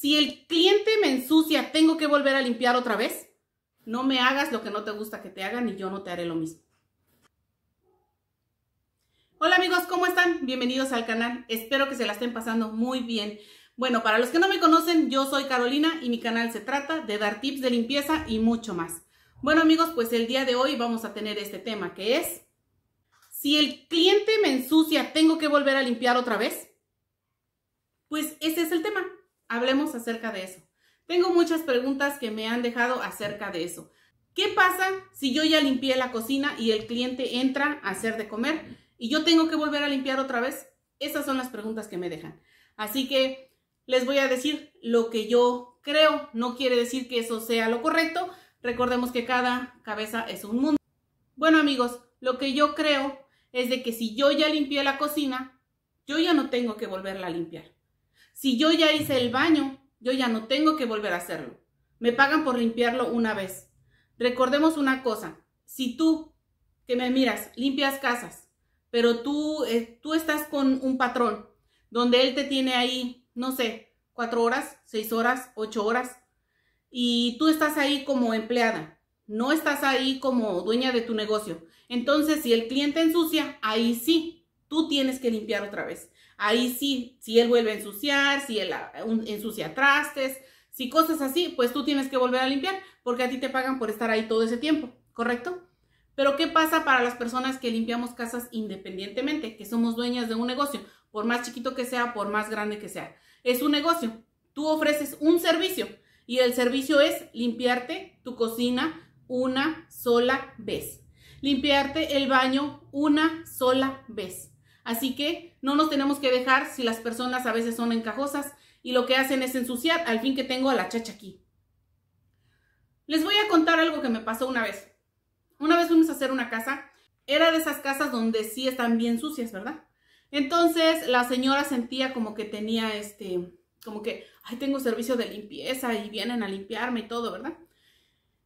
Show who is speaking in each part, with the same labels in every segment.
Speaker 1: Si el cliente me ensucia, ¿tengo que volver a limpiar otra vez? No me hagas lo que no te gusta que te hagan y yo no te haré lo mismo. Hola amigos, ¿cómo están? Bienvenidos al canal. Espero que se la estén pasando muy bien. Bueno, para los que no me conocen, yo soy Carolina y mi canal se trata de dar tips de limpieza y mucho más. Bueno amigos, pues el día de hoy vamos a tener este tema que es, si el cliente me ensucia, ¿tengo que volver a limpiar otra vez? Pues ese es el tema. Hablemos acerca de eso. Tengo muchas preguntas que me han dejado acerca de eso. ¿Qué pasa si yo ya limpié la cocina y el cliente entra a hacer de comer y yo tengo que volver a limpiar otra vez? Esas son las preguntas que me dejan. Así que les voy a decir lo que yo creo. No quiere decir que eso sea lo correcto. Recordemos que cada cabeza es un mundo. Bueno amigos, lo que yo creo es de que si yo ya limpié la cocina, yo ya no tengo que volverla a limpiar. Si yo ya hice el baño, yo ya no tengo que volver a hacerlo. Me pagan por limpiarlo una vez. Recordemos una cosa, si tú que me miras limpias casas, pero tú, eh, tú estás con un patrón donde él te tiene ahí, no sé, cuatro horas, seis horas, ocho horas, y tú estás ahí como empleada, no estás ahí como dueña de tu negocio. Entonces, si el cliente ensucia, ahí sí, tú tienes que limpiar otra vez ahí sí, si él vuelve a ensuciar, si él ah, ensucia trastes, si cosas así, pues tú tienes que volver a limpiar porque a ti te pagan por estar ahí todo ese tiempo, ¿correcto? Pero ¿qué pasa para las personas que limpiamos casas independientemente, que somos dueñas de un negocio, por más chiquito que sea, por más grande que sea? Es un negocio, tú ofreces un servicio y el servicio es limpiarte tu cocina una sola vez, limpiarte el baño una sola vez Así que no nos tenemos que dejar si las personas a veces son encajosas y lo que hacen es ensuciar, al fin que tengo a la chacha aquí. Les voy a contar algo que me pasó una vez. Una vez fuimos a hacer una casa, era de esas casas donde sí están bien sucias, ¿verdad? Entonces la señora sentía como que tenía este, como que, ay, tengo servicio de limpieza y vienen a limpiarme y todo, ¿verdad?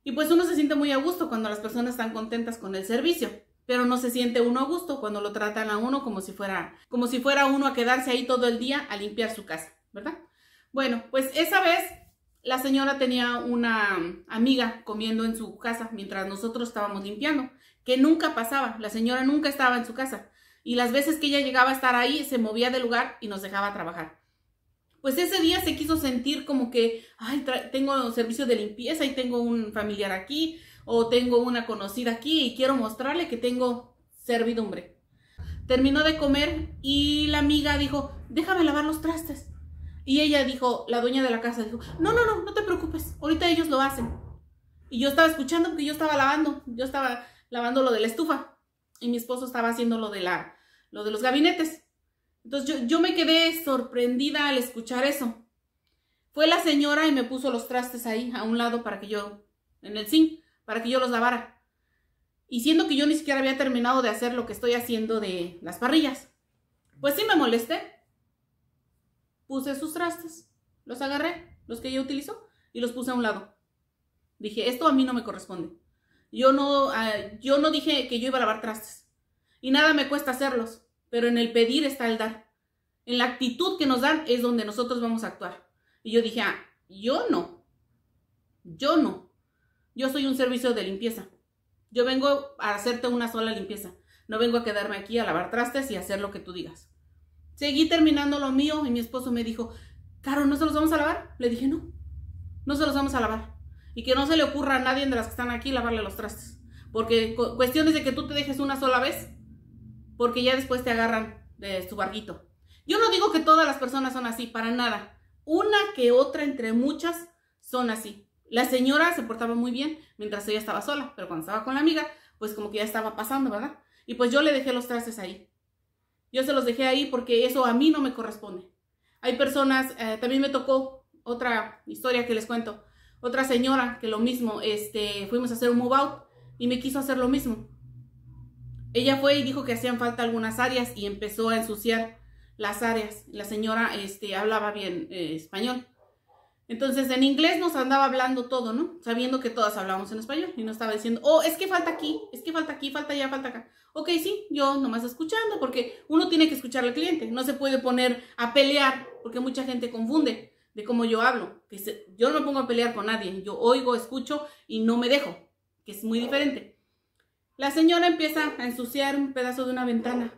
Speaker 1: Y pues uno se siente muy a gusto cuando las personas están contentas con el servicio pero no se siente uno a gusto cuando lo tratan a uno como si fuera, como si fuera uno a quedarse ahí todo el día a limpiar su casa, ¿verdad? Bueno, pues esa vez la señora tenía una amiga comiendo en su casa mientras nosotros estábamos limpiando, que nunca pasaba, la señora nunca estaba en su casa y las veces que ella llegaba a estar ahí se movía de lugar y nos dejaba trabajar pues ese día se quiso sentir como que, ay, tengo servicio de limpieza y tengo un familiar aquí, o tengo una conocida aquí y quiero mostrarle que tengo servidumbre. Terminó de comer y la amiga dijo, déjame lavar los trastes. Y ella dijo, la dueña de la casa dijo, no, no, no, no te preocupes, ahorita ellos lo hacen. Y yo estaba escuchando porque yo estaba lavando, yo estaba lavando lo de la estufa y mi esposo estaba haciendo lo de la, lo de los gabinetes. Entonces yo, me quedé sorprendida al escuchar eso. Fue la señora y me puso los trastes ahí, a un lado, para que yo, en el zinc, para que yo los lavara. Y siendo que yo ni siquiera había terminado de hacer lo que estoy haciendo de las parrillas. Pues sí me molesté. Puse sus trastes, los agarré, los que yo utilizo, y los puse a un lado. Dije, esto a mí no me corresponde. Yo no, ah, yo no dije que yo iba a lavar trastes. Y nada me cuesta hacerlos pero en el pedir está el dar. En la actitud que nos dan es donde nosotros vamos a actuar. Y yo dije, ah, yo no, yo no. Yo soy un servicio de limpieza. Yo vengo a hacerte una sola limpieza. No vengo a quedarme aquí a lavar trastes y hacer lo que tú digas. Seguí terminando lo mío y mi esposo me dijo, Caro, ¿no se los vamos a lavar? Le dije, no, no se los vamos a lavar. Y que no se le ocurra a nadie de las que están aquí lavarle los trastes. Porque cuestiones de que tú te dejes una sola vez, porque ya después te agarran de eh, su barguito. Yo no digo que todas las personas son así, para nada. Una que otra entre muchas son así. La señora se portaba muy bien mientras ella estaba sola, pero cuando estaba con la amiga, pues como que ya estaba pasando, ¿verdad? Y pues yo le dejé los trastes ahí. Yo se los dejé ahí porque eso a mí no me corresponde. Hay personas, eh, también me tocó otra historia que les cuento. Otra señora que lo mismo, este, fuimos a hacer un move out y me quiso hacer lo mismo. Ella fue y dijo que hacían falta algunas áreas y empezó a ensuciar las áreas. La señora este, hablaba bien eh, español. Entonces en inglés nos andaba hablando todo, ¿no? Sabiendo que todas hablábamos en español y nos estaba diciendo, oh, es que falta aquí, es que falta aquí, falta allá, falta acá. Ok, sí, yo nomás escuchando porque uno tiene que escuchar al cliente, no se puede poner a pelear porque mucha gente confunde de cómo yo hablo. Que yo no me pongo a pelear con nadie, yo oigo, escucho y no me dejo, que es muy diferente. La señora empieza a ensuciar un pedazo de una ventana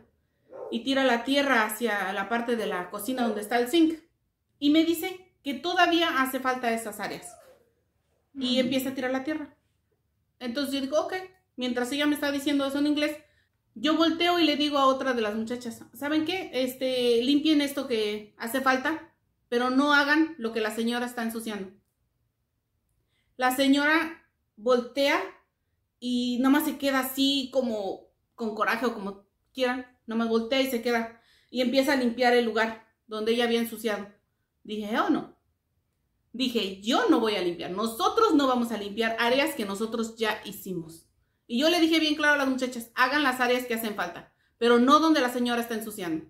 Speaker 1: y tira la tierra hacia la parte de la cocina donde está el zinc. Y me dice que todavía hace falta esas áreas. Y empieza a tirar la tierra. Entonces yo digo, ok, mientras ella me está diciendo eso en inglés, yo volteo y le digo a otra de las muchachas, ¿saben qué? Este, limpien esto que hace falta, pero no hagan lo que la señora está ensuciando. La señora voltea y nomás se queda así como con coraje o como quieran, nomás voltea y se queda y empieza a limpiar el lugar donde ella había ensuciado. Dije, ¿eh o no. Dije, yo no voy a limpiar, nosotros no vamos a limpiar áreas que nosotros ya hicimos. Y yo le dije bien claro a las muchachas, hagan las áreas que hacen falta, pero no donde la señora está ensuciando.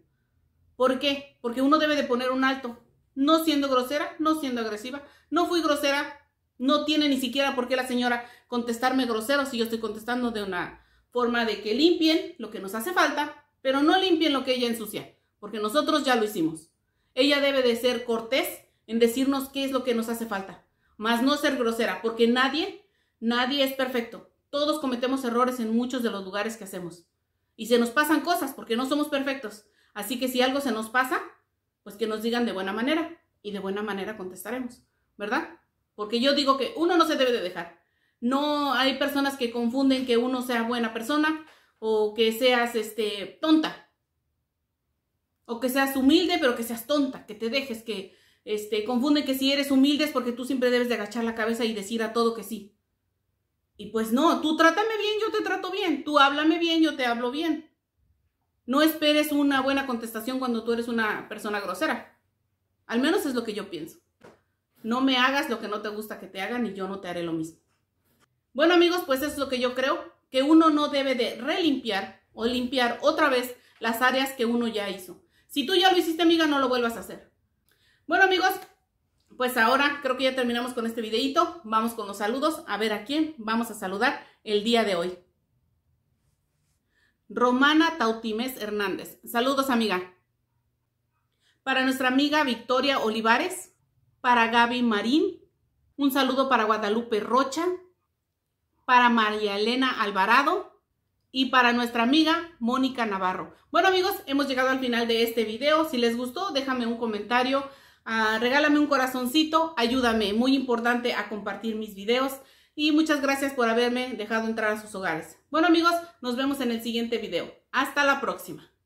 Speaker 1: ¿Por qué? Porque uno debe de poner un alto, no siendo grosera, no siendo agresiva. No fui grosera no tiene ni siquiera por qué la señora contestarme grosero si yo estoy contestando de una forma de que limpien lo que nos hace falta, pero no limpien lo que ella ensucia, porque nosotros ya lo hicimos. Ella debe de ser cortés en decirnos qué es lo que nos hace falta, más no ser grosera, porque nadie, nadie es perfecto. Todos cometemos errores en muchos de los lugares que hacemos. Y se nos pasan cosas porque no somos perfectos. Así que si algo se nos pasa, pues que nos digan de buena manera y de buena manera contestaremos, ¿verdad? Porque yo digo que uno no se debe de dejar. No hay personas que confunden que uno sea buena persona o que seas este, tonta. O que seas humilde, pero que seas tonta, que te dejes, que este, confunden que si eres humilde es porque tú siempre debes de agachar la cabeza y decir a todo que sí. Y pues no, tú trátame bien, yo te trato bien. Tú háblame bien, yo te hablo bien. No esperes una buena contestación cuando tú eres una persona grosera. Al menos es lo que yo pienso. No me hagas lo que no te gusta que te hagan y yo no te haré lo mismo. Bueno amigos, pues es lo que yo creo, que uno no debe de relimpiar o limpiar otra vez las áreas que uno ya hizo. Si tú ya lo hiciste amiga, no lo vuelvas a hacer. Bueno amigos, pues ahora creo que ya terminamos con este videito. Vamos con los saludos, a ver a quién vamos a saludar el día de hoy. Romana Tautimés Hernández. Saludos amiga. Para nuestra amiga Victoria Olivares, para Gaby Marín, un saludo para Guadalupe Rocha, para María Elena Alvarado y para nuestra amiga Mónica Navarro. Bueno amigos, hemos llegado al final de este video. Si les gustó, déjame un comentario, ah, regálame un corazoncito, ayúdame, muy importante a compartir mis videos. Y muchas gracias por haberme dejado entrar a sus hogares. Bueno amigos, nos vemos en el siguiente video. Hasta la próxima.